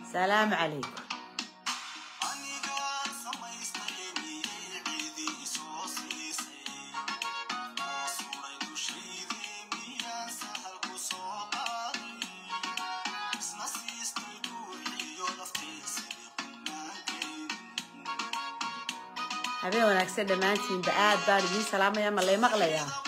السلام عليكم habeen wanaagsan dhammaantiinba aad baan idiin salaamayaa ma lay maqlayaa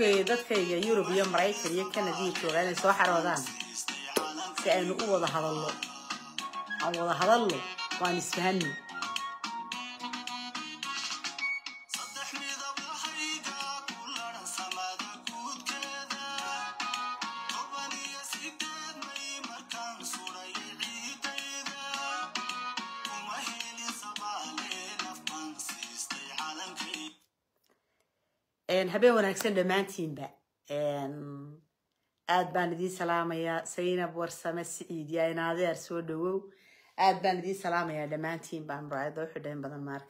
ogayo dadkayga yurub iyo maraykan iyo canada iyo joogaan inay soo xaroodaan si aynu u wada hadallo aan wada hadalno waan isfahanno habeen wanaagsan dhammaantiinba aad baan idiin salaamayaa saynab warsame siciid yaa soo dhawow aad baan idiin salaamayaa dhammaantiin baa muraayada u badan ma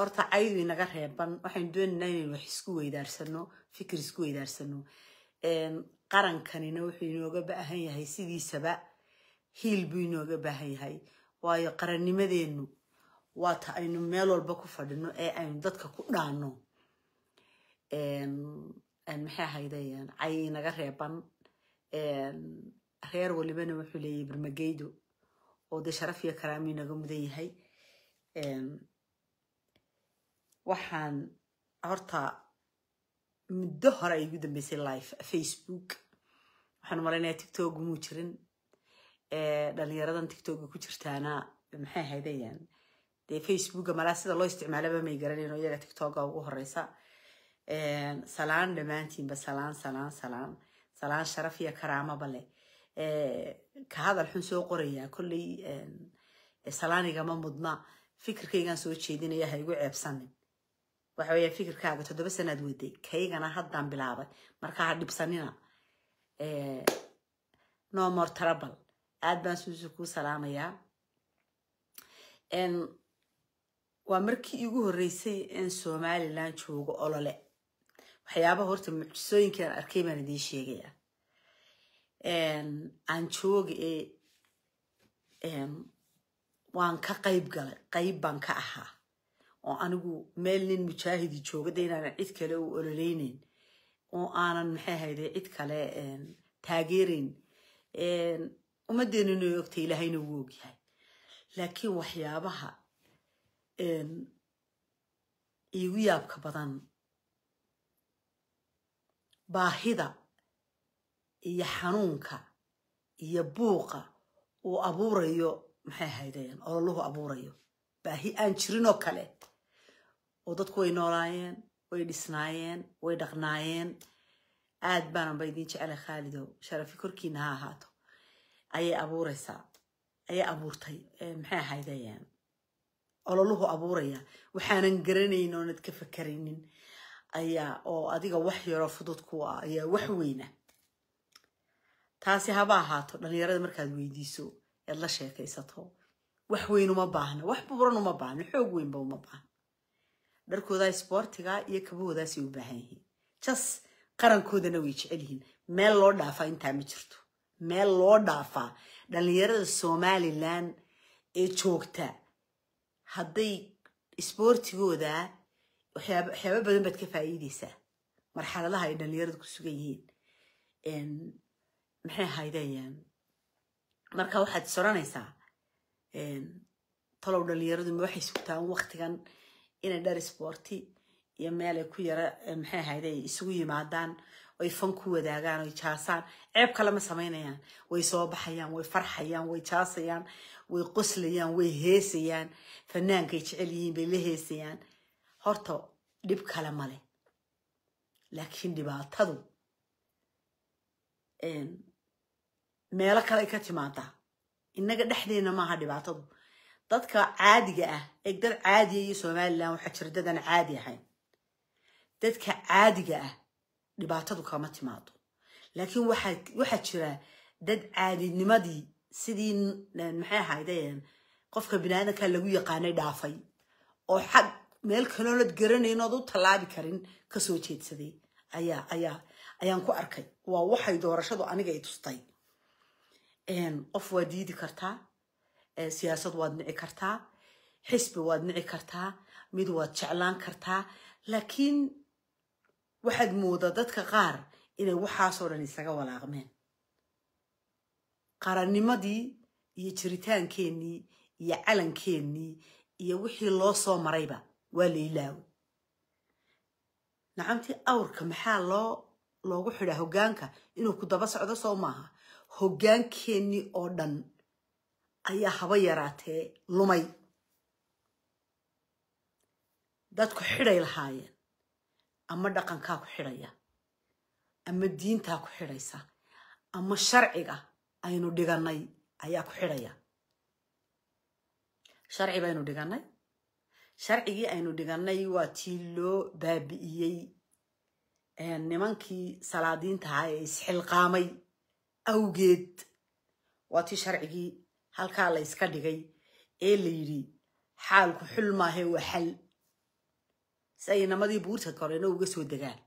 horta ayadu inaga reeban waxaynu doonaynaa inaynu wax isku weydaarsano fikir isku weydaarsano qarankanina wuxuu inooga baahan yahay sidiisaba hiil buu inooga baahan yahay waayo qarannimadeennu waata aynu meel walba ku fadhino ee aynu dadka ku dhaano maxay ahaydeen cay inaga reeban reer walibana wuxuu leeyahay bermageydo oo dee sharaf iyo karaami inaga mudan yahay waxaan horta muddo hore ay igu dambeysay life facebook waxaan malaynayaa tictog muu jirin eh, dhalinyaradan tiktoka ku jirtaana maxay ahaydeen dee facebooka malaa sida loo isticmaalaba may garanayn oo iyaga tiktoka ugu horeysa salaan dhammaantiinba salaan salaan salaan salaan sharaf iyo karaamaba leh ehm, ka hadal xun soo qorayaa kolley ehm, e salaanigama mudna fikirkaygan soo jeedinaya ha igu ceebsanin waxa fikirkaaga toddoba sanaad waday kaygana haddaan bilaabay marka ha dhibsanina ehm, no more trouble aad baan suusu kuu salaamayaa waa markii igu horreysay in somalilan joogo olole waxyaaba horta mucjisooyinkan arkay baan idiin sheegaya aan joogi ee waan ka qayb galay qayb baan ka ahaa oo anigu meel nin mujaahidi joogada inaanan cid kale u ololeyneyn oo aanan maxay hayde cid kale taageerayn ummaddeenu inay ogta ilaahayna uu ogyahay laakiin waxyaabaha iigu yaabka badan baahida iyo xanuunka iyo buuqa uu abuurayo maxay ahaydeen ololuhu abuurayo baahi aan jirin oo kale oo dadku way noolaayeen way dhisnaayeen way dhaqnaayeen aad baanan ba idin jecela khaalidow sharafi korkiina ha ahaato ayay abuureysaa ayay abuurtay maxay ahaydeen ololuhu abuuraya waxaanan garanayn oonad ka fakaraynin ayaa oo adiga wax yaroo fudud kuwa ah ayaa wax weyna taasi haba ahaato dhallinyarada markaad weydiiso ead la sheekaysato wax weyn uma baahna wax buuran uma baahna xoog weynba uma baahna dharkoodaa isboortiga iyo kabahodaasay u baahan yihiin jas qarankoodana way jecel yihiin meel loo dhaafaa intaa ma jirto meel loo dhaafaa dhalinyarada somalilan ee joogta hadday isboortigooda waxyaaba badan baad ka faa'iideysaa marxaladaha ay dhalinyaradu ku sugan yihiin maxay ahaydeen marka waxaad is talow dhalinyaradu ma waxay sugtaan waqtigan inay dhar isboorti iyo meelay ku yara maxay ahayde isugu yimaadaan ay fan ku wadaagaan oy jaasaan ceeb kale samaynayaan way soo baxayaan way farxayaan way jaasayaan way qoslayaan way heesayaan fanaankay jecel yihiin bay la heesayaan horta dhib kale male laakiin dhibaatadu meelo kale ay ka timaadaa innaga dhexdeena maaha dhibaatadu dadka caadiga ah eg dad caadiya iyo somalilan waxaa jira dadaan caadi ahayn dadka caadiga ah dhibaatadu kama timaado laakiin waxaa jira dad caadinimadii sidii maxay ahaydeen qofka bini aadanka lagu yaqaanay dhaafay oo xag meel kaloonad garanaynooad u tallaabi karin kasoo jeedsaday ayaa ayaa ayaan ku arkay waa waxay doorashadu aniga i tustay qof waad diidi kartaa siyaasad waad nici kartaa xisbi waad nici kartaa mid waad jeclaan kartaa laakiin waxaad moodaa dadka qaar inay waxaasoo dhan isaga walaaqmeen qarannimadii iyo jiritaankeennii iyo calankeennii iyo wixii loo soo marayba waa la ilaawo nacamtii awrka maxaa loo loogu xidhaa hoggaanka inuu ku daba socdo soo maaha hoggaankeennii oo dhan ayaa haba yaraatee lumay dadku xidhay lahaayeen ama dhaqankaa ku xidhaya ama diintaa ku xidhaysa ama sharciga aynu dhigannay ayaa ku xidhaya sharci baynu dhigannay sharcigii aynu dhiganay waa tii loo baabi'iyey nimankii salaadiintahaa ee isxilqaamay awgeed waa tii sharcigii halkaa la yska dhigay ee la yidhi xaalku xul maahae waa xal si ay namadii buurta korena uga soo degaan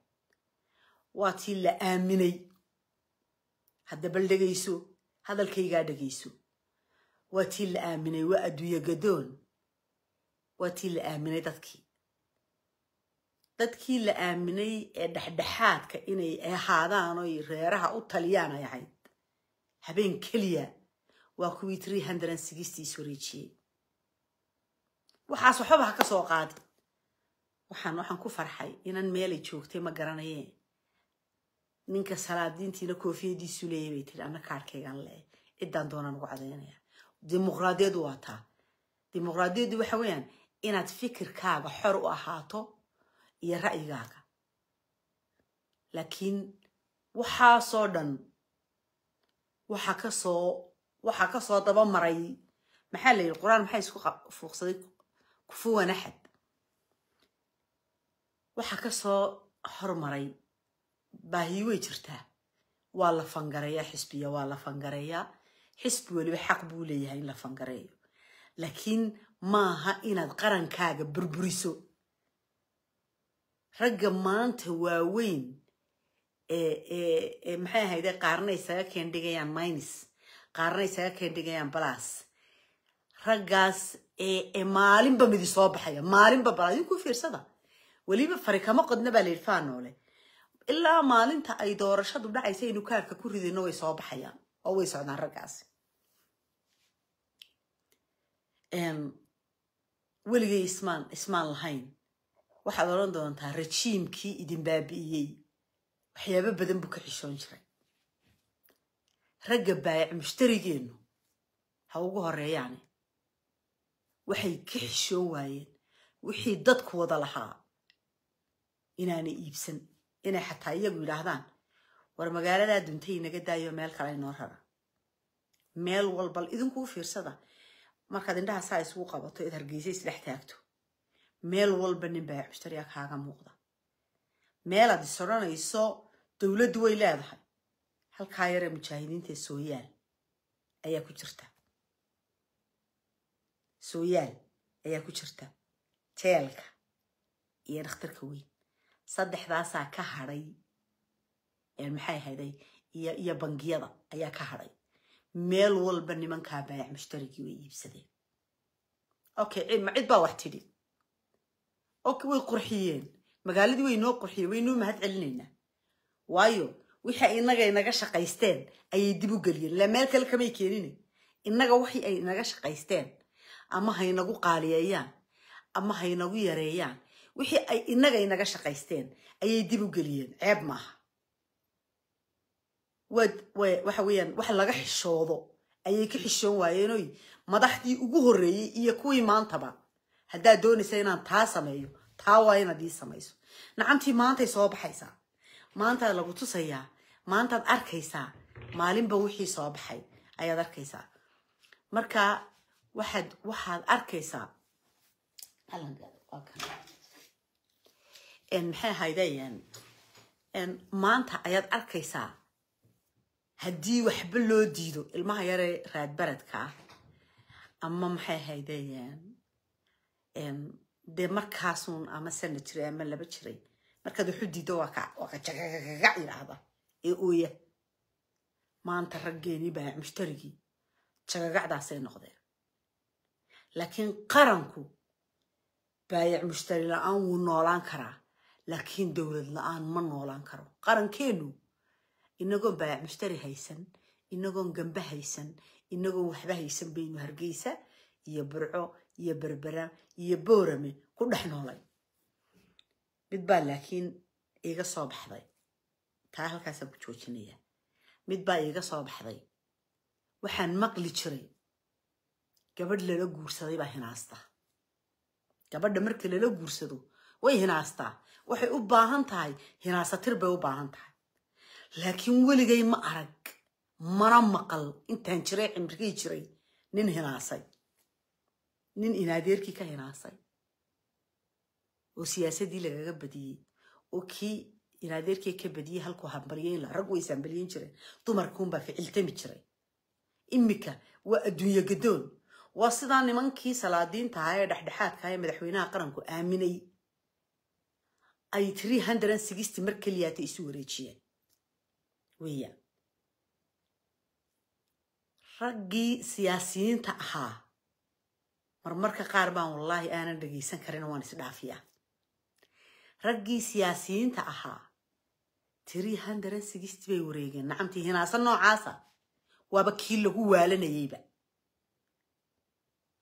waa tii la aaminay hadda bal dhegayso hadalkaygaa dhegayso waa tii la aaminay waa adduunyo gadoon waa tii la aaminay dadkii dadkii la aaminay ee dhexdhexaadka inay ahaadaan oy reeraha u taliyaan ay ahayd habeen keliya waa kuwii tree hundred sigistiis wareejiyey waxaas waxbaba ha ka soo qaadin waxaan waxaan ku farxay inaan meelay joogtay ma garanayeen ninka salaadiintiina koofiyadiisu leeya bay tiri ana kaarhkaygan leeh ciddaan doonaan ugu cadaynaya dimuqraadiyadu waa taa dimuqraadiyadu waxa weeyaan inaad fikirkaaga xor u ahaato iyo ra'yigaaga laakiin waxaasoo dhan waxaa kasoo waxaa kasoo daba maray maxaa la yidhi qur-aan maxaa isku fuuqsaday kufuwan axad waxaa kasoo hormaray baahi way jirtaa waa la fangareeyaa xisbiya waa la fangareeyaa xisbi weliba xaq buu leeyahay in la fangareeyo laakiin maaha inaad qarankaaga burburiso ragga maanta waaweyn maxay ahayde qaarna isaga keendhigayaan minus qaarna isaga keendhigayaan balas raggaas maalinba midi soo baxaya maalinba balas ku fiirsada weliba farikamo qodna baa layidhi faa ilaa maalinta ay doorashadu dhacaysa aynu kaarka ku ridino way soo baxayaan oo way socdaan raggaasi weligay ismaan ismaan lahayn waxaad odhan doontaa rajiimkii idin baabi'iyey waxyaabo badan buu ka xishoon jiray ragga baayac mushtarigeennu ha ugu horeeyaane waxay ka xishoon waayeen wixii dadku wada lahaa inaanay iibsan inay xataa iyagu yidhaahdaan war magaaladaa duntay inaga daayo meel kale inoo rara meel walbal idinkuu fiirsada markaad indhaha saa isugu qabato id hargeysa isdhex taagto meel walba nin baa mushtariya kaaga muuqda meelaad is odhanayso dowladdu way leedahay halkaa yaree mujaahidiintae sooyaal ayaa ku jirta sooyaal ayaa ku jirta jeelka iyo dhakhtarka weyn saddexdaasaa ka hadhay maxay haday iyo bangiyada ayaa ka hadhay meel walba nimankaa baayac mushtarigii way iibsadeen okay ma cid baa wax tidhi okay way qurxiyeen magaaladii way noo qurxiyeen way noo mahad celinaynaa waayo wixii inagay naga shaqaysteen ayay dib u geliyeen ilaa meel kale kamay keenine innaga wixii ay naga shaqaysteen ama haynagu qaaliyeeyaan ama haynagu yareeyaan wixii ay inagay naga shaqaysteen ayay dib u geliyeen ceeb maaha waxa wax laga xishoodo ayay ka xishoon waayeenoy madaxdii ugu horreeyey iyo kuwii maantaba haddaad doonaysa inaan taa sameeyo taa waa inaad ii samayso nacamtii maantay soo baxaysaa maantaa lagu tusayaa maantaad arkaysaa maalinba wixii soo baxay ayaad arkaysaa marka waxaad waxaad arkaysaa maxay ahayde maanta ayaad arkaysaa haddii waxba loo diido ilmaha yaree raadbaradka ah ama maxay haydayaan dee markaasuun ama sana jiray ama laba jiray markaad waxu diido waa kacakakakac ee ooya maanta raggeenii baa mushtarigii jagagacdaasay noqdeen laakiin qaranku baayac mushtari la-aan wuu noolaan karaa laakiin dowlad la-aan ma noolaan karo qarankeennu inagoon baayac mushtari haysan inagoon gambe haysan inagoon waxba haysan baynu hargeysa iyo burco iyo berbera iyo boorame ku dhex noolay mid baa laakiin iga soo baxday taa halkaasaan ku joojinaya mid baa iiga soo baxday waxaan maqli jiray gabadh lala guursaday baa hinaasta gabadha marka lala guursado way hinaastaa waxay u baahan tahay hinaasatir bay u baahan tahay laakiin weligay ma arag mana maqal intaan jiray cimrigii jiray nin hinaasay nin inaadeerkii ka hinaasay oo siyaasadii lagaga badiyey oo kii inaadeerkii ka badiyey halkuu hambalyeyn la rag ways hambalyeyn jireen dumarkuunbaa ficiltami jiray iminka waa adduunye gadoon waa sidaa nimankii salaadiinta ahaa ee dhexdhexaadka ah ee madaxweynaha qaranku aaminay ay mar keliyaata isu wareejiyeen weeyaan raggii siyaasiyiinta ahaa marmarka qaar baan wallaahi aanan dhegaysan karin waan isdhaafiyaa raggii siyaasiyiinta ahaa tirii handaran sigisti bay wareegeen nacamtii hinaasa noocaasa waaba kii lagu waalanayeyba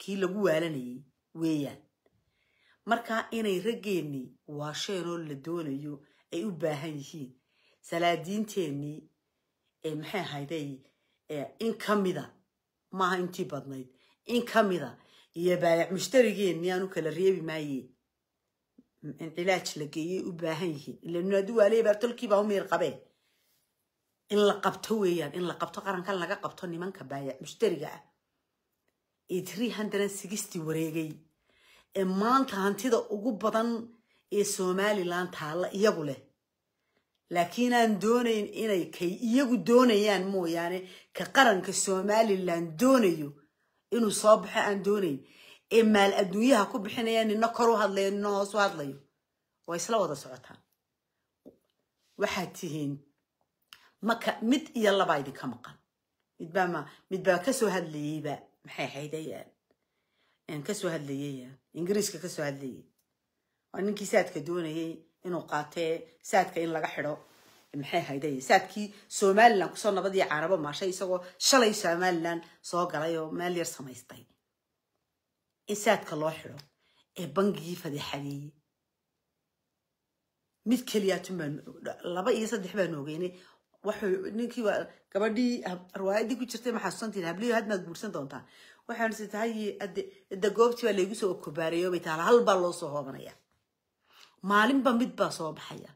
kii lagu waalanayey weeyaan markaa inay raggeenii waasheenoo la doonayo ay u baahan yihiin salaadiinteenii maxay ahayde in ka mida maaha intii badnayd in ka mida iyo baayac mushtarigeennii aanu kala reebi maaye in la geeyey u baahan yihiin ila nunaadi waaleya qabee in la qabto weeyaan in la qabto qarankan laga qabto nimanka baayac mushtariga ah ee tree hundred sixty wareegay ee maanta hantida ugu badan ee somaliland taalla iyagu leh laakiin aan doonayn inay kay iyagu doonayaan mooyaane ka qaranka somalilan doonayo inuu soo baxo aan doonayn ee maal adduunyaha ku bixinaya nina kor u hadlayo nina hoos u hadlayo waa isla wada socotaan waxaad tihiin maka mid iyo labaa idinka maqan midbaama midbaa kasoo hadlayeyba maxay ahaydayaan kasoo hadlayayaan ingiriiska kasoo hadlayey waa ninkii saadka doonayay inuu qaatee saadka in laga xidho maxay hayday saadkii somalilan kusoo nabad carabo maashay isagoo shalay somalilan soo galay oo meel yar samaystay in saadka loo xidho ee bangigii fadeexadeeyey mid keliyaatun baan laba iyo saddex baan ogeynay wuxuu gabadhii riwaayadii ku jirtay ma xasuusantiin habliyo had guursan doontaa waxaan sitahay ade goobtii baa laygu soo kobaareeyoobay taala hal loo soo hoobanaya maalinba midbaa soo baxaya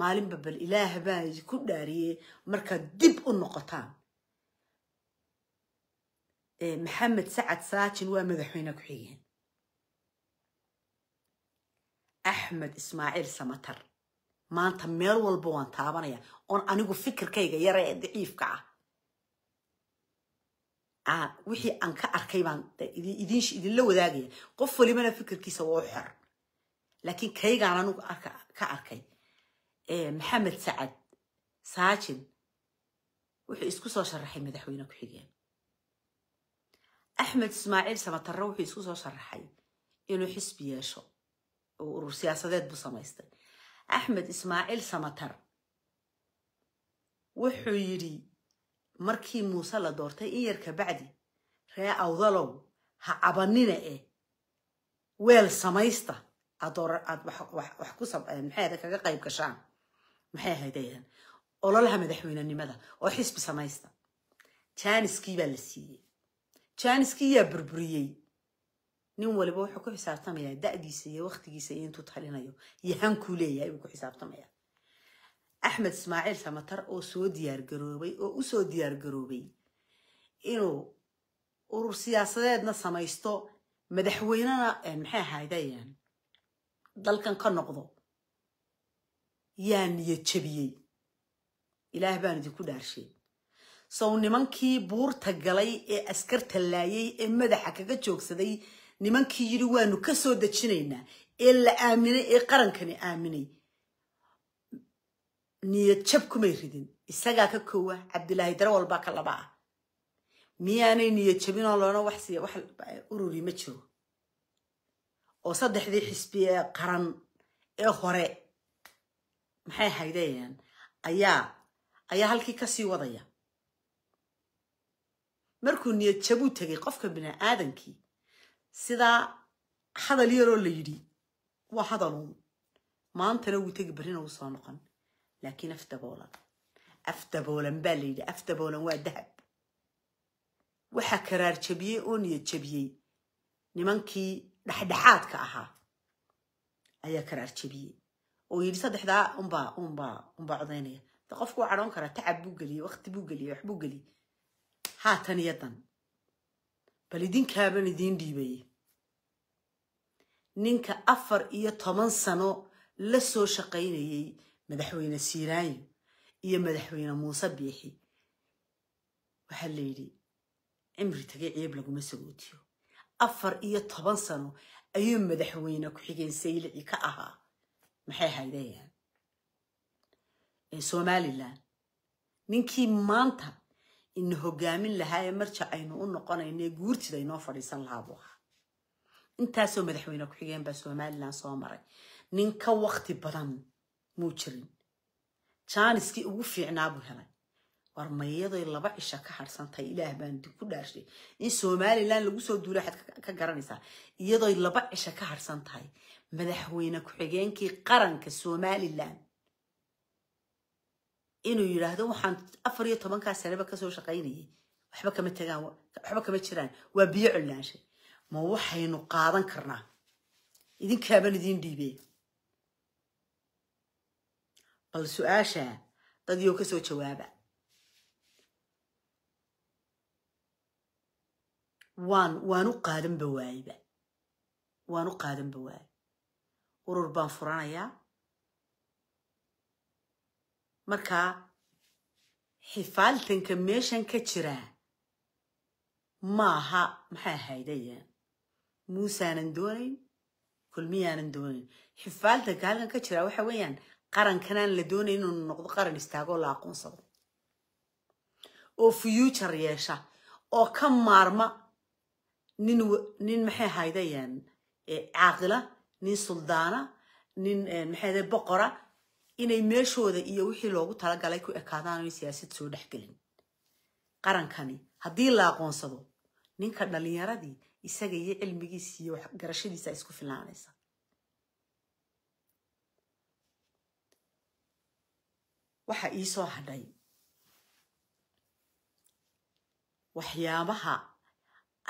maalinba bal ilaah baa idinku dhaariyey markaad dib u noqotaan maxamed sacad saajin waa madaxweyne ku-xigeen axmed ismaaciil samatar maanta meel walba waan taabanaya oon anigu fikirkayga yare ee daciifka ah wixii aan ka arkay baan idinla wadaagaya qof walibana fikirkiisa waa u xor laakiin kaygaan anugu ka arkay maxamed sacad saajin wuxuu isku soo sharaxay madaxweyne ku-xigeen axmed ismaaciil samatarre wuxuu isku soo sharaxay inuu xisbi yeesho oo urur siyaasadeed buu samaystay axmed ismaaciil samatar wuxuu yidhi markii muuse la doortay in yar kabacdi ree awdalow ha cabanina eh weel samaysta Eh, kaga qayb gashaan maxay ahayd eh, ololaha madaxweynenimada oo xisbi samaysta jaaniskii baa la siiyey janiskii yaa burburiyey nin waliba wuxuu ku xisaabtamayaa da'diisa iyo wakhtigiisa iyo intuu talinayo iyo leeyahay buu ku xisaabtamayaa axmed ismaaciil samatar oo soo diyaargaroobay oo u soo diyaargaroobay inuu urur siyaasadeedna samaysto madaxweynena eh, maxay ahaydayan dalkan ka noqdo yaa niya jabiyey ilaah baan idinku dhaarsheey sow nimankii buurta galay ee askarta laayay ee madaxa kaga joogsaday nimankii yidhi waanu ka soo dejinaynaa ee la aaminay ee qarankani aaminay niyad jab kumay ridin isagaa ka koowa cabdilaahi darawal baa ka laba ah miyaanay niyad jabinoo loona wax ururi ma jiro oo saddexdii xisbi ee qaran ee hore maxay haydayaan ayaa ayaa halkii ka sii wadaya markuu niyad jabuu tegay qofka bini bini'aadankii sidaa hadal yaroo la yidhi waa hadaluun maantana wuu tegi barrina uu soo noqon laakiin af daboolan af daboolan baa la yidhi af daboolan waa dahab waxaa karaar jabiyey oo niyad jabiyey nimankii dhexdhexaadka ahaa ayaa karaar arjabiyey oo yidhi saddexdaa unbaa unbaa unbaa codaynaya de qofku waa cadhoon karaa tacab buu geliyey wakti buu geliyey waxbuu geliyey haatan iyo dan bal idinkaaban idiin dhiibaye ninka afar iyo toban sano la soo shaqaynayey madaxweyne siiraayo iyo madaxweyne muuse biixi waxaa la yidhi cimri tagay ciib laguma sagootiyo afar iyo toban sano ayuu madaxweyne ku-xigeen saylici ka ahaa maxay haydayaa ee somalilan ninkii maanta ina hogaamin lahaa ee marja aynu u noqonayno ee guurtida inoo fadhiisan lahaa buu ahaa intaasoo madaxweyne ku-xigeen baa somalilan soo maray nin ka wakti badan muu jirin jaaniskii ugu fiicnaa buu helay war mayaday laba cisha ka harsantahay ilaah baan dib ku dhaarshay in somalilan lagu soo duula waxaad ka garanaysaa iyadoy laba cisha ka harsan tahay madaxweyne ku-xigeenkii qaranka somalilan inuu yidhaahdo waxaan afar iyo tobankaa saneba kasoo shaqaynayay waxba kama tagaan waxba kama jiraan waa biyo collaanshay ma waxaynu qaadan karnaa idinkaaban idiin dhiibeen bal su-aashaa dadiioo kasoo jawaaba waan waan u qaadanba waayba waan u qaadanba waaye urur baan furanayaa markaa xifaaltanka meeshan ka jiraa maaha maxay ahaydaya muusaanan doonayn kulmiyaanan doonayn xifaaltanka halkan ka jiraa waxa weeyaan qarankanaan la doonayn inuu noqdo qaran istaagoo la aqoonsado oo future yeesha oo ka maarma nin nin maxay haydayaan caaqila eh, nin suldaana nin eh, maxay day boqora inay meeshooda iyo wixii loogu talagalay ku ekaadaan inay siyaasad soo dhex gelin qarankani haddii la aqoonsado ninka dhallinyaradii isaga iyo cilmigiisa iyo garashadiisa isku filnaanaysa waxa iisoo hadhay waxyaabaha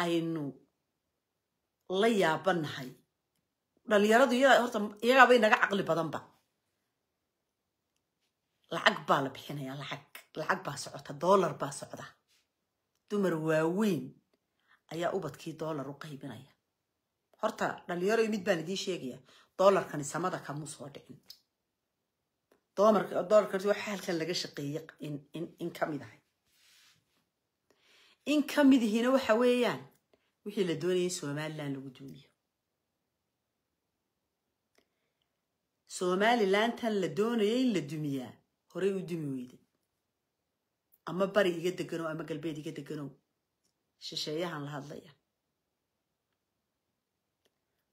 aynu la yaabannahay dhalinyaradu iyagaa horta iyagaabay naga caqli badanba lacag baa la bixinaya lacag lacag baa socota doolar baa socda dumar waaweyn ayaa ubadkii doolar u qaybinaya horta dhalinyaro imid baan idiin sheegaya doolarkani samada kamu soo dhicin doolarkani waa halkan laga shaqeeyey in ka mid ahay in ka mid ihiina waxa weeyaan wixii la doonayay somalilan lagu duuliyo somalilantan la doonayo in la dumiyaa horey u dumi weyday ama bari iga deganow ama galbeed iga deganow shisheeyahan la hadlaya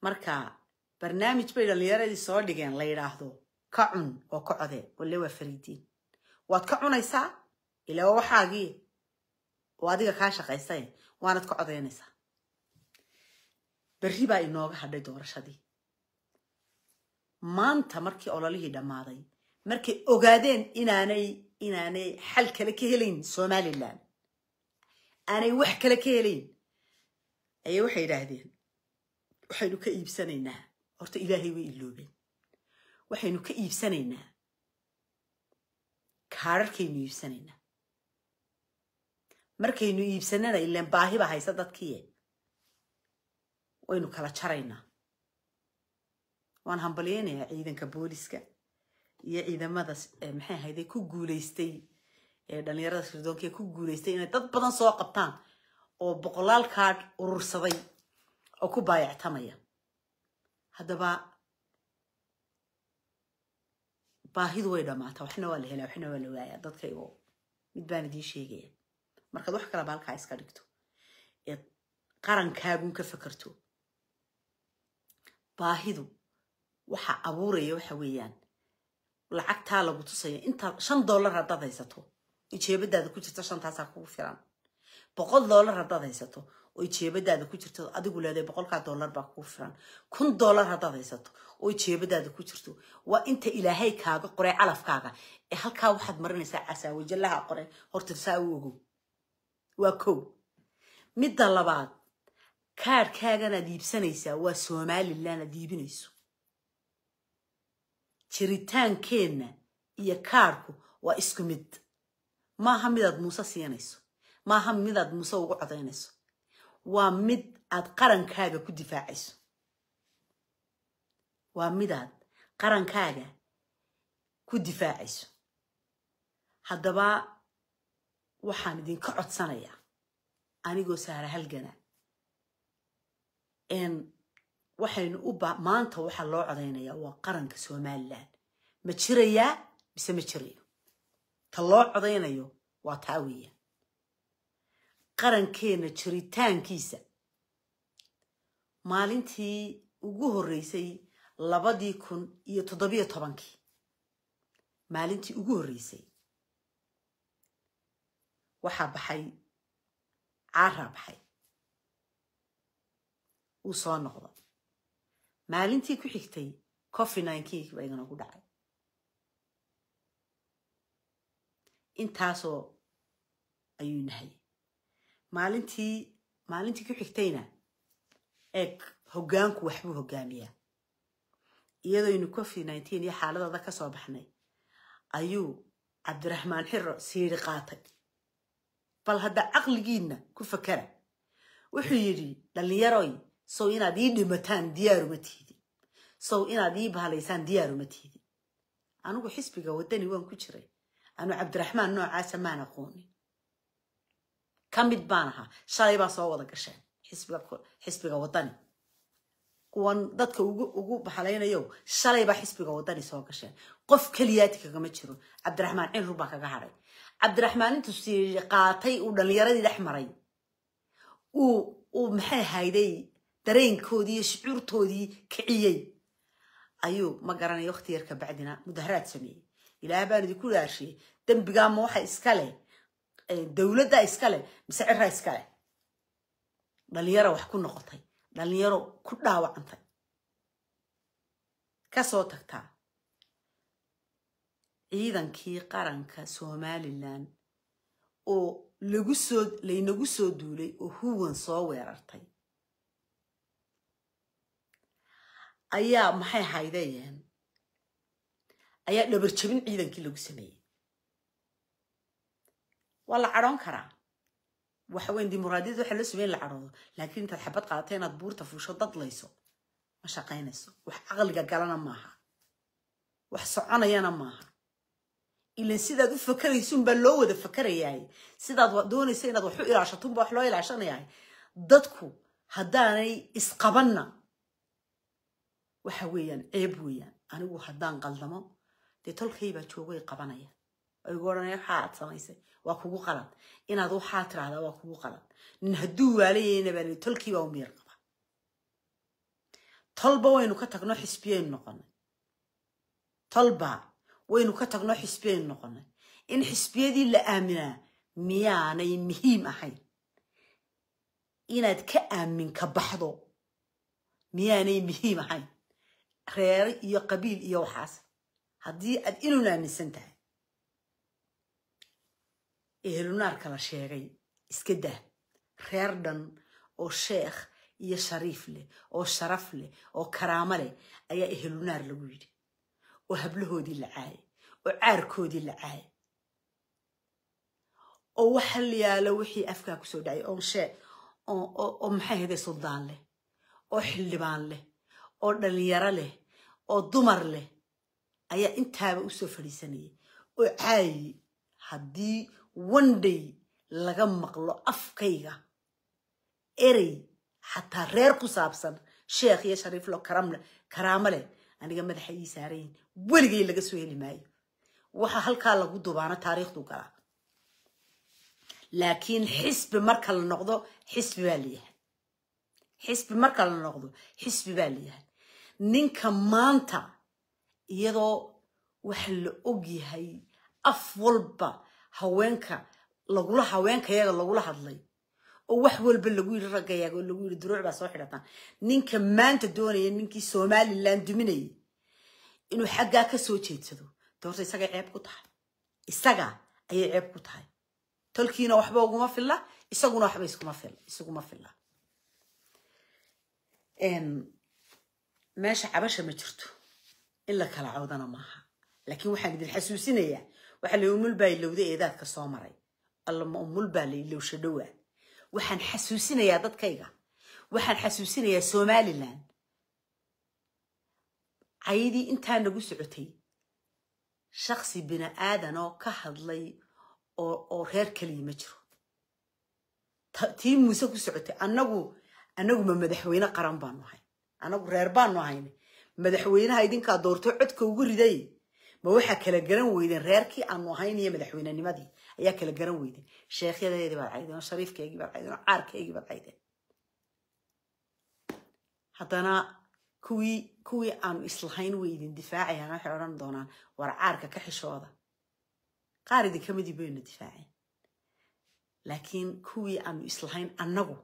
marka barnaamij bay dhallinyaradii soo dhigeen la yidhaahdo ka cun oo ka codee walle waa fariidiin waad ka cunaysaa ilaa waa waxaagii oo adiga kaa shaqaysae waanad ka codaynaysaa berri baa inooga hadhay doorashadii maanta markii ololihii dhammaaday markay ogaadeen inaanay inaanay xal kale ka helayn somalilan aanay wax kale ka helayn ayay waxay idhaahdeen waxaynu ka iibsanaynaa horta ilaahay way iloobeen waxaynu ka iibsanaynaa kaararkaynu iibsanaynaa markaynu iibsanana ilan baahi baa haysa dadkiie waynu kala jaraynaa waan hambalyeynayaa ciidanka booliska iyo ciidamada maxay ahayde ku guuleystay ee dhalinyarada sirdoonka ee ku guuleystay inay dad badan soo qabtaan oo boqolaal kaadh urursaday oo ku baayactamaya haddaba baahidu way dhamaataa waxna waa la helaa waxna waa la waayaa dadkaygoo mid baan idiin sheegaya markaad wax kalaba halkaa iska dhigto eed qarankaagun ka fakarto baahidu waxa abuuraya waxa weeyaan lacagtaa lagu tusaya intaa shan dollar haddaad haysato ijeebadaada ku jirta shantaasaa kugu filan boqol dollar haddaad oo ijeebadaada ku jirto adigu leedahay boqolkaa dollar baa kugu filan kun dollar haddaad oo ijeebadaada ku jirto waa inta ilaahay kaaga qoray calafkaaga ee halkaa waxaad marinaysaa qoray qore saa u ogow waa kow midda labaad kaadhkaaganaad iibsanaysaa waa somalilan aad iibinayso jiritaankeenna iyo kaadhku waa isku mid maaha midaad muuse siinayso maaha midaad muuse ugu codaynayso waa mid aad qarankaaga ku difaacayso waa midaad qarankaaga ku difaacayso haddaba waxaan idinka codsanayaa anigoo saara halgana waxaynu uba maanta waxaa loo codaynayaa waa qaranka somalilan ma jirayaa mise ma jirayo ta loo codaynayo waa taa weeyaan qarankeena jiritaankiisa maalintii ugu horreysay labadii kun iyo toddobiyo tobankii maalintii ugu horreysay waxaa baxay caaraa baxay uu soo noqdo maalintii ku xigtay cofi ninekinkii ba igana gu dhacay intaasoo ayuu nahay maalintii maalintii ku xigtayna eeg hoggaanku waxbuu hoggaamiyaa iyadoynu cofi nineteen iyo xaaladooda ka soo baxnay ayuu cabdiraxmaan xiro siiri qaatay bal hadda caqligiinna ku fakara wuxuu yidhi dhallinyaroy sow inaad ii dhimataan diyaaruma tiidi sow inaad ii bahalaysaan diyaaruma tiidi anigu xisbiga wadani waan ku jiray anu cabdiraxmaan noocaasa maan aqoonin ka mid baan ahaa shalay baa soo wada gasheen xisbiga waddani kuwan dadka ugu bahalaynayo shalay baa xisbiga waddani soo gasheen qof keliyaati kagama jiro cabdiraxmaan cinrun baa kaga hadhay cabdiraxmaan intuu si qaatay uu dhallinyaradii dhex maray uu uu maxay hayday dareenkoodii iyo shucuurtoodii kiciyey ayuu ma garanay wakti yarka bacdina mudaharaad sameeyey ilaah baan idinku dhaarshiyey dembigaama waxa iska leh dowladdaa iska leh mise cirra iska leh dhallinyaro wax ku noqotay dhallinyaro ku dhaawacantay kasoo tagtaa ciidankii qaranka somalilan oo lagusoo laynagu soo duulay oo huwan soo weerartay ayaa maxay haydayeen ayaa dhabarjabin ciidankii lagu sameeyey waa la cadhoon karaa waxaweyn dimuqraadiyadda waxa la sumeyn la cadhoodo laakiin intaad xabad qaadato inaad buurta fuusho dadlayso ma shaqaynayso wax caqliga galana maaha wax soconayana maaha ilan sidaad u fakaraysunbaa loo wada fakarayahay sidaad doonaysa inaad wax u ilaashatunba wax loo ilaashanayahay dadku haddaanay isqabanna waxa weeyaan ceeb weeyaan anigu haddaan qaldamo dee tolkaybaa joogay qabanaya aygu odhanaya waxaa samaysay waa kugu qalan inaad waxaa tirahdaa waa kugu qalan nin hadduu waalayayna baan tolkiibaa u miyar qaba tolba waynu ka tagno xisbiyaynu noqonay tolba waynu ka tagno xisbiyaynu noqonay in xisbiyadii la aaminaa miyaanay muhiim ahayn inaad ka aamin ka baxdo miyaanay muhiim ahayn reere iyo qabiil iyo waxaas haddii aad inuun aaminsan tahay ehelunaarka la sheegay iska daa reer dhan oo sheekh iyo shariif leh oo sharaf leh oo karaamo leh ayaa ehelunaar lagu yidhi oo hablahoodii la caayay oo caarkoodii la caayay oo waxal yaalo wixii afkaa kusoo dhacay oonshe oo maxay hayday suldaan leh oo xildhibaan leh oo dhalinyaro leh oo dumar leh ayaa intaaba usoo fadhiisanayay oo caayi haddii one laga maqlo afkayga erey xataa reer ku saabsan sheekh iyo shariiflo leh aniga madaxa ii saarayn weligay laga soo heli maayo waxaa halkaa lagu dubaano taariikhdu galaa laakiin xisbi marka la noqdo xisbi baa layahay xisbi marka la noqdo xisbi baa layahay ninka maanta iyadoo waxa la og yahay af walba haweenka lagula haweenkayaga lagula hadlay wax walba lagu yiri raggayaaga oo lagu yiri duruuc baa soo xidhataan ninka maanta doonaya ninkii somalilan duminayay inuu xaggaa kasoo jeedsado doorta isaga ceeb ku tahay isaga ayay ceeb ku tahay tolkiina waxba uguma filla isaguna waxba isuguma filla meesha cabasha ma jirto in la kala cawdana maaha laakiin waxaan idin xasuusinayaa waxaa la umul ilowda eedaadka soo maray allama umul la ilowsha waxaan xasuusinayaa dadkayga waxaan xasuusinayaa somalilan cayadii intaa nagu socotay shaksi bini aadanoo ka hadlay oo reer keliya ma jiro tii muuse ku socotay anagu ma madaxweyne qaran baanu ahayn anagu reer baanu ahayne madaxweynaha idinkaa doorto codka ugu riday ma waxaa kala garan weydeen reerkii aanu ahayn iyo madaxweynenimadii ayaa kala garan weyden sheekhyadeedii baad caydeen oo shariifkaygii baad caydeen oo caarkaygii baad caydeen haddana kuwii kuwii aanu islahayn weydin difaacayaan waxay odhan doonaan war caarka ka xishooda qaar idinka midii bayna difaaceen laakiin kuwii aanu islahayn annagu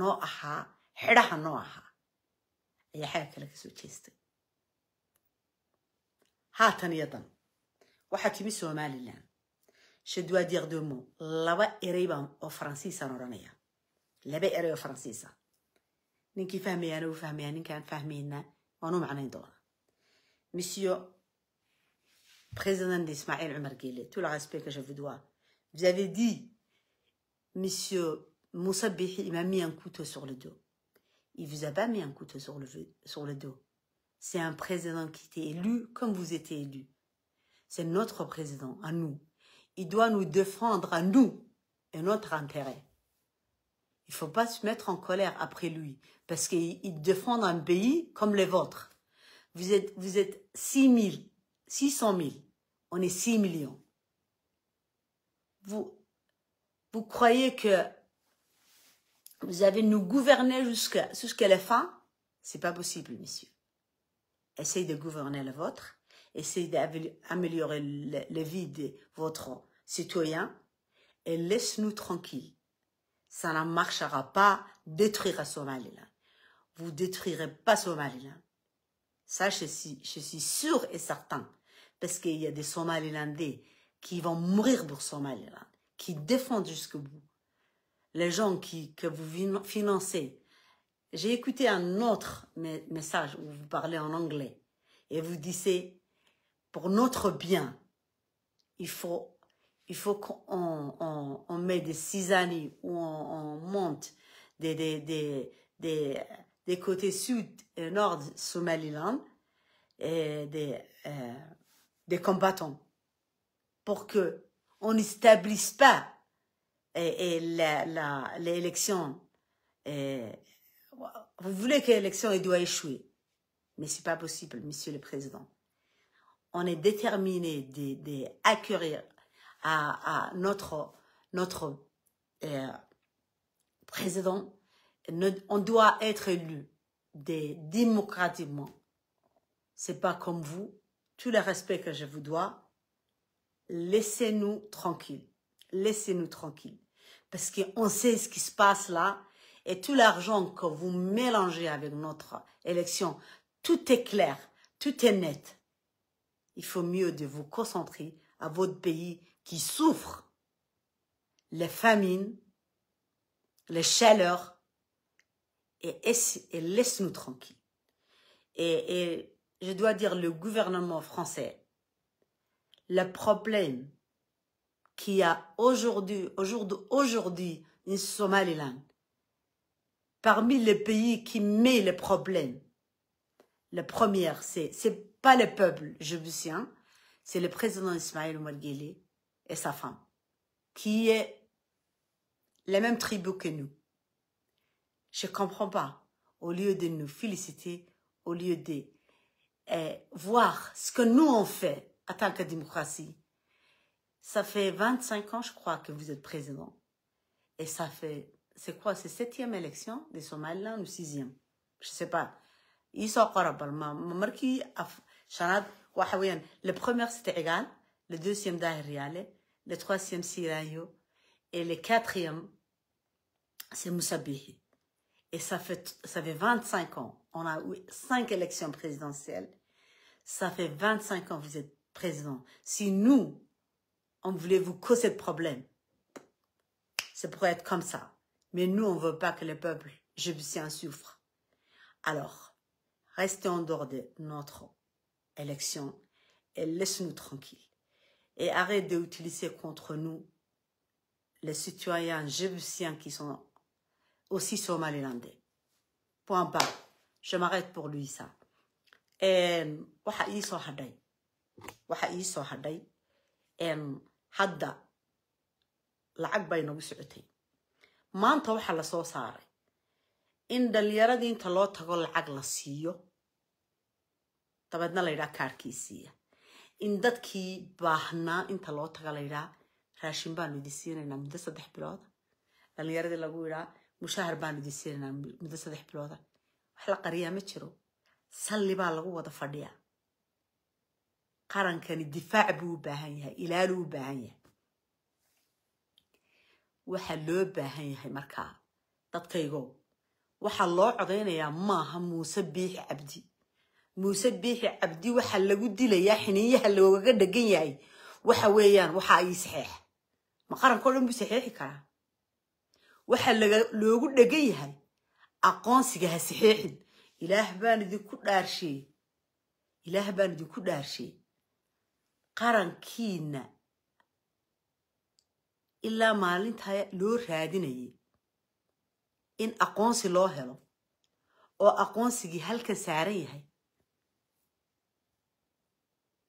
noo ahaa xidhaha noo ahaa ayaa xagga kale ka soo jeestay haatan iyo dan waxaa timi somalilan je dois dire deux mots. Lawa ereba o francisa noronaya. Lebe ere au francisa. Ninki fahmi ana u fahmi ana ninkan on ana onu maana indona. E monsieur président d'Ismaël Omar Gile, tout le respect que je vous dois, vous avez dit, monsieur Moussa Bihi, il m'a mis un couteau sur le dos. Il vous a pas mis un couteau sur le, sur le dos. C'est un président qui était élu comme vous étiez élu. C'est notre président, à nous il doit nous défendre à nous et notre intérêt. Il ne faut pas se mettre en colère après lui, parce qu'il défend un pays comme le vôtre. Vous êtes, vous êtes 6 600 000, on est 6 millions. Vous, vous croyez que vous avez nous gouverner jusqu'à la fin C'est pas possible, monsieur. Essayez de gouverner le vôtre, essayez d'améliorer la vie de votre citoyens, et laisse-nous tranquilles. Ça ne marchera pas détruire Somaliland. Vous détruirez pas Somaliland. Ça, je suis, je suis sûr et certain. Parce qu'il y a des Somalilandais qui vont mourir pour Somaliland, qui défendent jusqu'au bout. Les gens qui, que vous financez. J'ai écouté un autre message où vous parlez en anglais et vous disiez, pour notre bien, il faut il faut qu'on on, met des six ou on, on, monte des, des, des, des, des côtés sud et nord Somaliland et des, euh, des combattants pour que on n'établisse pas et, l'élection. Vous voulez que l'élection doit échouer, mais c'est pas possible, Monsieur le Président. On est déterminé d'accueillir à, notre, notre euh, président, on doit être élu des, démocratiquement. C'est pas comme vous. Tout le respect que je vous dois, laissez-nous tranquilles. Laissez-nous tranquilles. Parce qu'on sait ce qui se passe là et tout l'argent que vous mélangez avec notre élection, tout est clair, tout est net. Il faut mieux de vous concentrer à votre pays qui souffrent les famines, les chaleurs, et, et laisse-nous tranquilles. Et, je dois dire, le gouvernement français, le problème qu'il y a aujourd'hui, aujourd'hui, aujourd'hui, en Somaliland, parmi les pays qui met le problème, le première, c'est, c'est pas le peuple tiens c'est le président Ismaël et sa femme, qui est les mêmes tribus que nous. Je ne comprends pas. Au lieu de nous féliciter, au lieu de eh, voir ce que nous on fait en tant que démocratie, ça fait 25 ans, je crois, que vous êtes président. Et ça fait, c'est quoi, c'est septième élection des Somaliland ou sixième Je ne sais pas. Le premier, c'était égal. Le deuxième, égal. Le troisième, Sirayo. Et le quatrième, c'est Moussabihi. Et ça fait, ça fait 25 ans. On a eu cinq élections présidentielles. Ça fait 25 ans que vous êtes président. Si nous, on voulait vous causer de problème, c'est pourrait être comme ça. Mais nous, on ne veut pas que le peuple jebusien souffre. Alors, restez en dehors de notre élection et laissez nous tranquilles. et arrête d'utiliser contre nous les citoyens jébusiens qui sont aussi somalilandais. Point bas. Je m'arrête pour lui ça. Euh, waxa ii soo hadhay. Waxa ii soo hadhay. Euh, hadda lacag bay nagu socotay. Maanta waxa la soo saaray. In dhallinyaradii inta loo tago lacag la siiyo. Dabeedna la yidhaa kaarkii siiya in dadkii baahnaa inta loo taga la yidhaa raashin baanu idin siinaynaa muddo saddex bilooda dhalinyaradii lagu yidhaa mushaahar baanu idin siinaynaa muddo saddex bilooda wax la qariyaa ma jiro salli baa lagu wada fadhiyaa qarankani difaac buu u baahan yahay ilaalu u baahan yahay waxaa loo baahan yahay markaa dadkaygo waxaa loo codaynayaa maaha muuse biix cabdi muuse biixi cabdi waxaa lagu dilayaa xiniinyaha loogaga dhegan yahay waxa weeyaan waxa ay saxeex ma qaranko dhan buu saxeexi karaa waxaa loogu dhegan yahay aqoonsiga ha saxeexin ilaah baan idinku dhaarsheey ilaah baan idinku dhaarsheey qarankiina ilaa maalintaa loo raadinayay in aqoonsi loo helo oo aqoonsigii halkan saaran yahay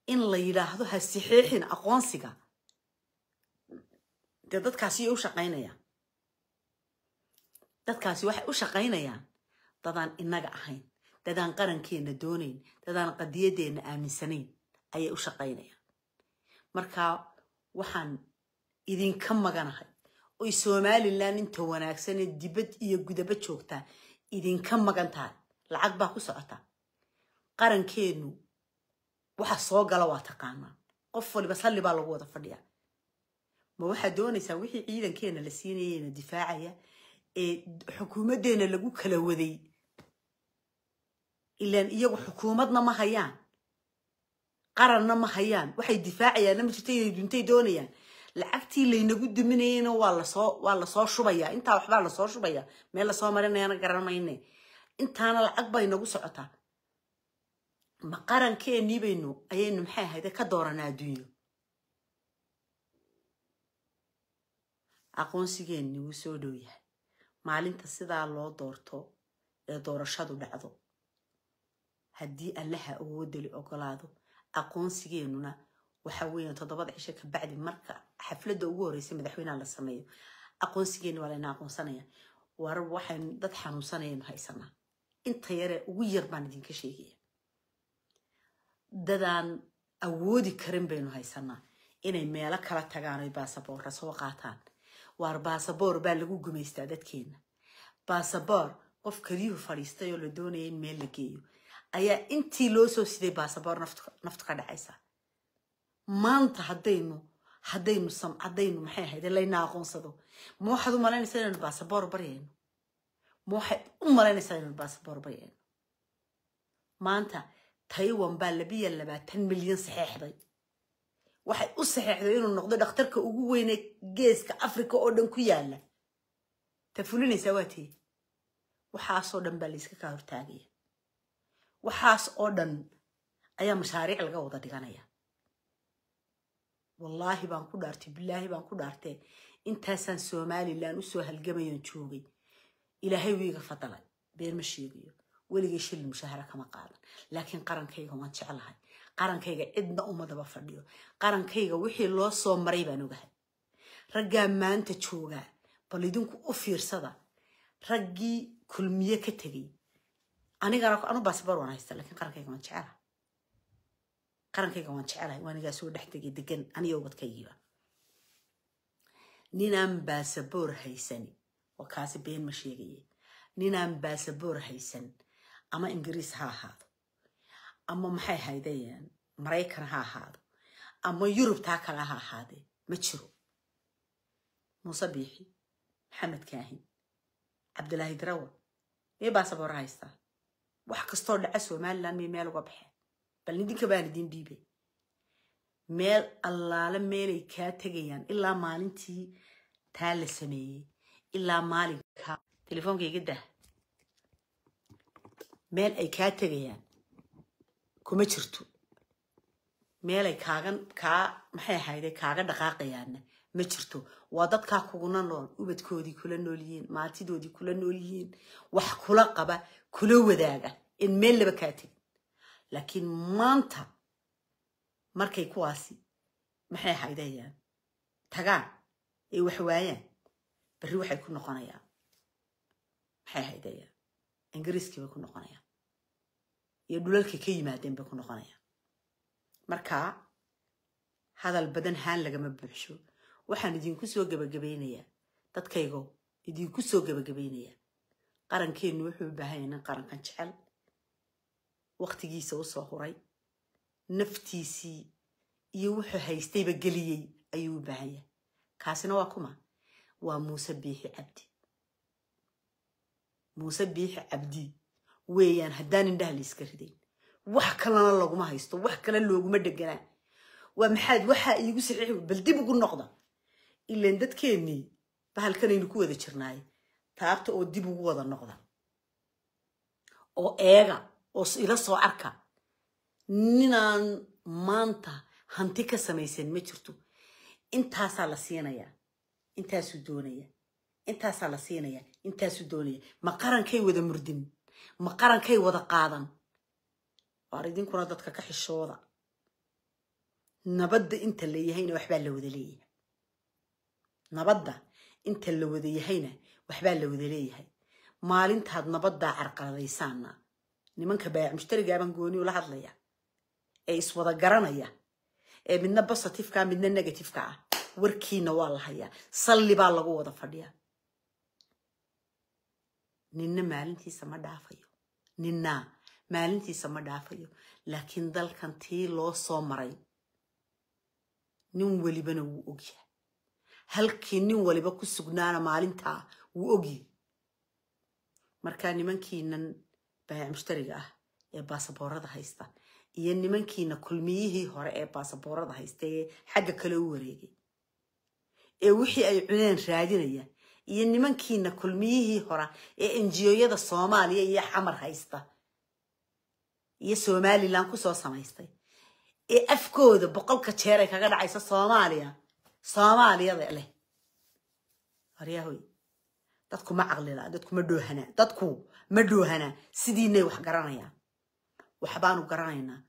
in la yidhaahdo ha saxeexin aqoonsiga dee dadkaasiyo u shaqaynayaan dadkaasi waxay u shaqaynayaan dadaan innaga ahayn dadaan qarankeenna doonayn dadaan qadiyadeenna aaminsanayn ayay u shaqaynayaan marka waxaan idinka maganahay oy somalilan inta wanaagsane dibad iyo gudaba joogtaa idinka magan tahay lacag baa ku socotaa qarankeennu waxa soo gala waa taqaanaa qof waliba salli baa lagu wada fadhiya ma waxaa doonaysaa wixii ciidankeena la siinayeena difaacaya ee xukuumaddeena lagu kala waday ilaan iyagu xukuumadna ma hayaan qaranna ma hayaan waxay difaacayaanna ma jirta inay duntay doonayaan lacagtii laynagu duminayeyna waa lasoo waa lasoo shubayaa intaa waxbaa lasoo shubayaa meel lasoo marinayaana garan intaana lacag bay nagu socotaa ma qarankeenii baynu ayaynu maxay ahayde ka dooranaa adduunyo aqoonsigeenni wuu soo dhow yahay maalinta sidaa loo doorto ee doorashadu dhacdo haddii allaha awoodali ogolaado aqoonsigeennuna waxa weeyaan toddobada cisho ka bacdi marka xafladda ugu horreysa madaxweyneha la sameeyo aqoonsigeenni waa layna aqoonsanayaa warab waxaynu dad xanuunsanayaynu haysanaa inta yare ugu yar baan idinka sheegaya dadaan awoodi karin baynu haysanaa inay meelo kala tagaan oy baasaboora soo qaataan waar baasaboor baa lagu gumaystaa dadkeena baasaboor qof keliyuhu fadhiistay oo la doonaya in meel la geeyo ayaa intii loo soo siday baasaboor naftu ka dhacaysa maanta haddaynu haddaynu sam maxay ahayd layna aqoonsado ma waxaad u malaynaysaa inaynu baasaboor baryayno ma waxaad u malaynaysaa inaynu baasaboor baryayno maanta taiwan baa labiya labaatan milyan saxeexday waxay u saxeexday inuu noqdo dhakhtarka ugu weyne geeska africa oo dhan ku yaala ta fulinaysaa waatii waxaasoo dhan baa layska kaa hortaagaya waxaas oo dhan ayaa mashaariic laga wada dhiganaya wallaahi baan ku dhaartay bilaahi baan ku dhaartee intaasaan somalilan usoo halgamayan joogay ilaahay wiiga fadalay been ma sheegayo weligay shil mushaahara kama qaadan laakiin qarankayga waan jeclahay qarankayga cidna umadaba fadhiyo qarankayga wixii loo soo maray baan ogahay raggaa maanta joogaa bal idinku u fiirsada raggii kulmiye ka tegay anigana anu baasibar waan haysta lakiin qarankayga waan jecelahay qarankayga waan jecelahay waanigaa soo dhex tegay degan aniyo ubadkaygiiba ninaan baasaboor haysan waa kaasi been ma sheegaye ninaan baasaboor haysan ama ingiriis ha ahaado ama maxay haydayeen maraykan ha ahaado ama yurub taa kale ha ahaadee ma jiro muuse biixi maxamed kaahin cabdilaahi dirawa miyay baasaboora haystaa wax kastoo dhaca somalilan miyay meel uga baxeen bal idinka baan idiin dhiibay meel allaale meelay kaa tegayaan ilaa maalintii taa la sameeyey ilaa maalinkaa telefoonka iga dah meel ay kaa tegayaan kuma jirto meel ay kaaga kaa maxay ahayde kaaga dhaqaaqayaanna ma jirto waa dadkaa kuguna nool ubadkoodii kula nool yihiin maatidoodii kula nool yihiin wax kula qaba kula wadaaga in meel laba kaa tegin laakiin maanta markay kuwaasi maxay ahaydayaan tagaan ay wax waayaan berri waxay ku noqonayaan maxay ahaydayaan ingiriiskii bay ku noqonayaan iyo dhulalkay ka yimaadeen bay ku noqonayaan marka hadal badan haan lagama buuxsho waxaan idinku soo gabagabaynayaa dadkaygo idinku soo gabagabaynayaa qarankeennu wuxuu u baahan yahay nin qarankan jecel waktigiisa usoo huray naftiisii iyo wuxuu haystayba geliyey ayuu u baahan yahay kaasina waa kuma waa muuse biixi cabdi muuse biixi cabdi weeyaan haddaan indhaha layska ridayn wax kalena laguma haysto wax kale looguma dheganaa waa maxaad waxaa iigu saxiix bal dib ugu noqda ilan dadkeennii bahalkanaynu ku wada jirnaay taabta oo dib ugu wada noqda oo eega oo ila soo arka ninaan maanta hanti ka samayseen ma jirto intaasaa la siinayaa intaasuu doonaya intaasaa la siinayaa intaasuu doonaya ma qarankay wada murdin ma qarankay wada qaadan waar idinkuna dadka ka xishooda nabadda inta la yahayna waxbaa la wada leeyahay nabadda inta la wada yahayna waxbaa la wada leeyahay maalintaad nabaddaa carqaladaysaana nimanka baayac mushtarigaaban ah gooni ula hadlaya ee iswada garanaya ee midna positifekaa midna negatifeka ah warkiina waa la hayaa salli baa lagu wada fadhiyaa ninna maalintiisa ma dhaafayo ninnaa maalintiisa ma dhaafayo laakiin dalkan tii loo soo maray nin welibana wuu ogyahay halkii nin waliba ku sugnaana maalintaa wuu ogyi markaa nimankiinan baayac mushtariga ah ee baasaboorada haysta iyo nimankiina kulmiyihii hore ee baasaboorada haysta ee xagga kale u wareegay ee wixii ay cuneen raadinayaan iyo nimankiina kulmiyihii hora ee enjiyoyada soomaaliya iyo xamar haysta iyo somalilan kusoo samaystay ee afkooda boqolka jeer ay kaga dhacaysa soomaaliya soomaaliyada leh waryaahoy dadku ma caqlilaa dadku ma dhoohanaa dadku ma dhoohanaa sidiinay wax garanayaan waxbaanu garanaynaa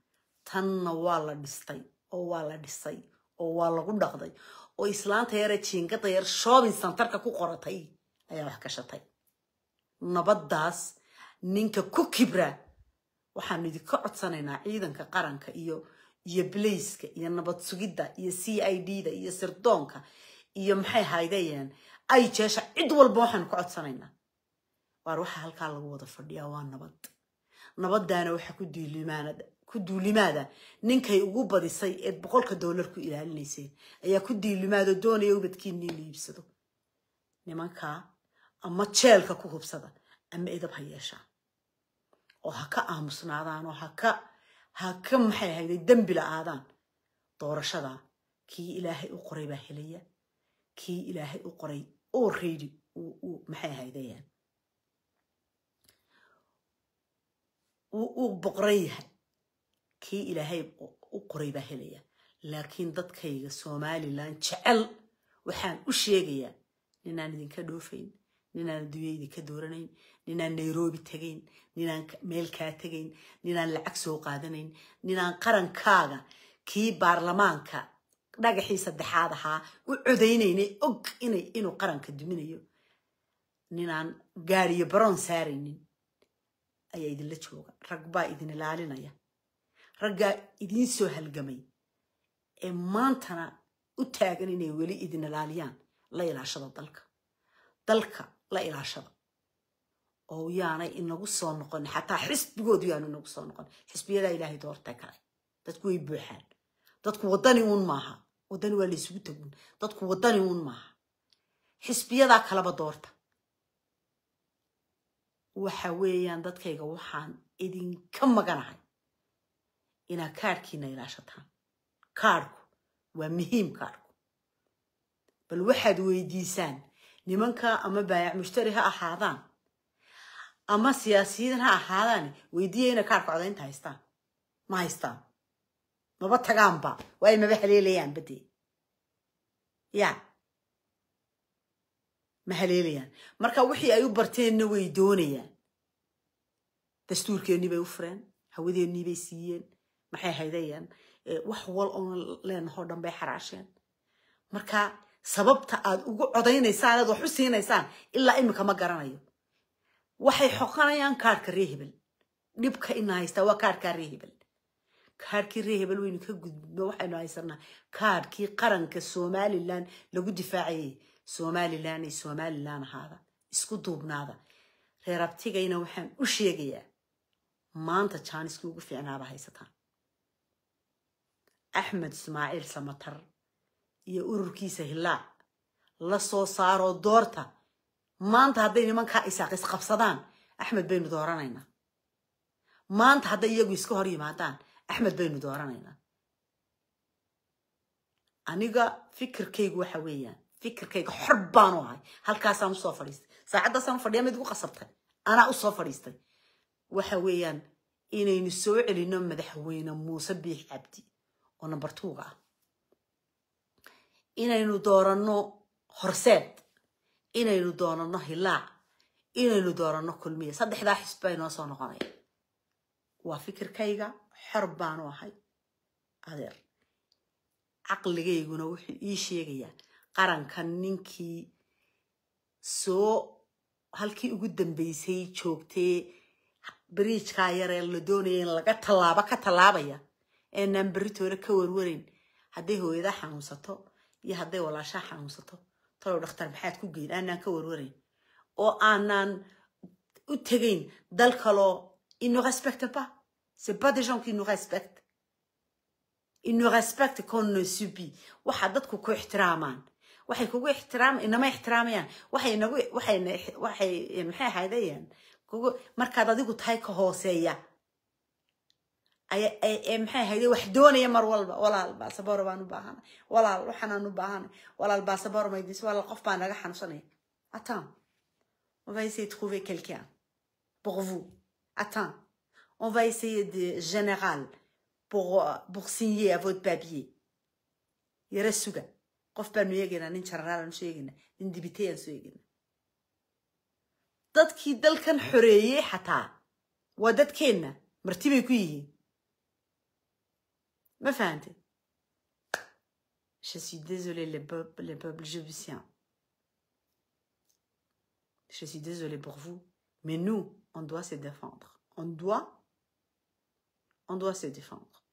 tanna waa la dhistay oo waa la dhisay oo waa lagu dhaqday oo islaanta yare jiingada yar shoobin santarka ku qoratay ayaa wax gashatay nabaddaas ninka ku kibra waxaanu idin ka codsanaynaa ciidanka qaranka iyo iyo bilayska iyo nabad sugidda iyo c i d da iyo sirdoonka iyo maxay haydayeen ay jeesha cid walba waxaanu ka codsanaynaa waar waxaa halkaa lagu wada fadhiyaa waa nabad nabaddaana waxa ku diilimaanada ku duulimaada ninkay ugu badisay ee boqolka doolar ku ilaalinayseen ayaa ku duulimaado doonaya ubadkiini la iibsado nimankaa ama jeelka ku hubsada ama edab ha yeeshaa oo ha ka aamusnaadaan oo haka ha ka maxay ahayda dembi la-aadaan doorashada kii ilaahay u qoray baa helaya kii ilaahay u qoray oo reedi maxay ahaydayan wuu boqran yahay kii ilaahay u qoray baa helaya laakiin dadkayga somalilan jecel waxaan u sheegayaa ninaan idinka dhoofayn ninaan adduunya idinka dooranayn ninaan nairobi tegayn ninaan meel kaa tegayn ninaan lacag soo qaadanayn ninaan qarankaaga kii baarlamaanka dhagaxii saddexaad ahaa u codaynaynay og inuu qaranka duminayo ninaan gaariyo baroon saaraynin ayaa idinla jooga rag baa idin ilaalinaya raggaa idiin soo halgamay ee maantana u taagan inay weli idin ilaaliyaan la ilaashada dalka dalka la ilaashada oo yaanay inagu soo noqon xataa xisbigoodu yaanu inagu soo noqon xisbiyadaa ilaahay doortay kale dadku way buuxaan dadku waddani uun maaha waddani waa laysugu tagun dadku waddani uun maaha xisbiyadaa kalaba doorta waxa weeyaan dadkayga waxaan idinka maganahay inaad kaarhkiina ilaashataan kaarhku waa muhiim kaarhku bal waxaad weydiisaan nimanka ama baayac mushtari ha ahaadaan ama siyaasiyidan ha ahaadaan weydiiya ina kaarhka codaynta haystaan ma haystaan maba tagaanba waaay maba haleelayaan badee ya ma haleelayaan marka wixii ay u barteenna way doonayaan dastuurkeennii bay u fureen hawadeennii bay siiyeen maxay haydayeen wax wal oon leenahoo dhan bay xaraasheen marka sababta aad ugu codaynaysaan aad wax siinaysaan ilaa imika garanayo waxay xoqanayaan kaarka ree hebel dhibka ina haystaa waa kaarhkaa ree hebel kaarhkii ree hebel waynu ka gudbno waxaynu haysanaa kaarhkii qaranka somalilan lagu difaacayay somalilan ay somalilan ahaada isku duubnaada reer abtigayna waxaan u sheegayaa maanta jaaniskii ugu fiicnaaba haysataan axmed ismaaciil samatar iyo ururkiisa hilaa la soo saaro doorta maanta hadday nimankaa isaaq isqabsadaan axmed baynu dooranaynaa maanta hadday iyagu iska hor yimaadaan axmed baynu dooranaynaa aniga fikirkaygu waxa weeyaan fikirkayga xor baanu ahay halkaasaan usoo fadhiistay saacaddaasaan u fadhiya mid igu qasabtay anaa usoo fadhiistay waxa weeyaan inaynu soo celinno madaxweyne muuse biix cabdi oo number twoga ah inaynu dooranno horseed inaynu dooranno hilaac inaynu dooranno kulmiya saddexdaa xisbi inoo soo noqonaya waa fikirkayga xor baanu ahay adeer caqligayguna wuxuu ii sheegayaa qarankan ninkii soo halkii ugu dambeysay joogtee briijkaa yaree la doonaya in laga tallaabo ka tallaabaya eenaan beritoona ka warwarayn hadday hooyadaa xanuunsato iyo hadday walaashaa xanuunsato talow dhakhtar maxaad ku geyn aanaan ka warwarayn oo aanaan u tegayn dal kaloo il respecte pas c'est pas des gens qui nous respectent il respecte qu'on ne subit waxaa dadku ku ixtiraamaan waxay kugu ixtiraam inama ixtiraamayaan waxay nagu waxay waxay maxay ahaydayaan kugu markaad adigu tahay ka hooseeya maxaahade wax doonaya mar walba walaal baasabor baan u baahana walaal waxaanaan u baahana walaal yara euh, suga qof baanu eegaynaa nin generaal aanu dadkii dalkan xoreeyey xataa waa dadkeenna marti bay ku yihiin Ma Je suis désolée, les peuples, les Je suis désolée pour vous. Mais nous, on doit se défendre. On doit, on doit se défendre.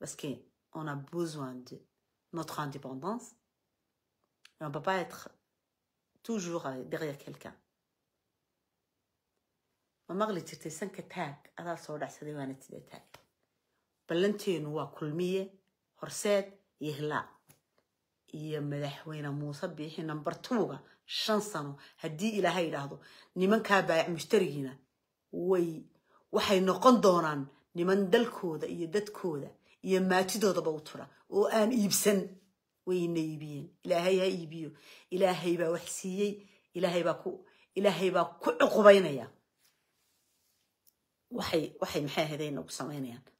Parce qu'on a besoin de notre indépendance. on ne peut pas être toujours derrière quelqu'un. ballanteenu waa kulmiye horseed iyo hilaa iyo madaxweyne muuse biixi number twoga shan sano haddii ilaahay idhaahdo nimankaa baayac mushtarigiina way waxay noqon doonaan niman dalkooda iyo dadkooda iyo maatidoodaba u tura oo aan iibsan wayna iibiyeen ilaahay ha iibiyo ilaahay baa wax siiyey ilaahay baa ku cuqubaynaya waxay maxay ahayda inagu samaynayaan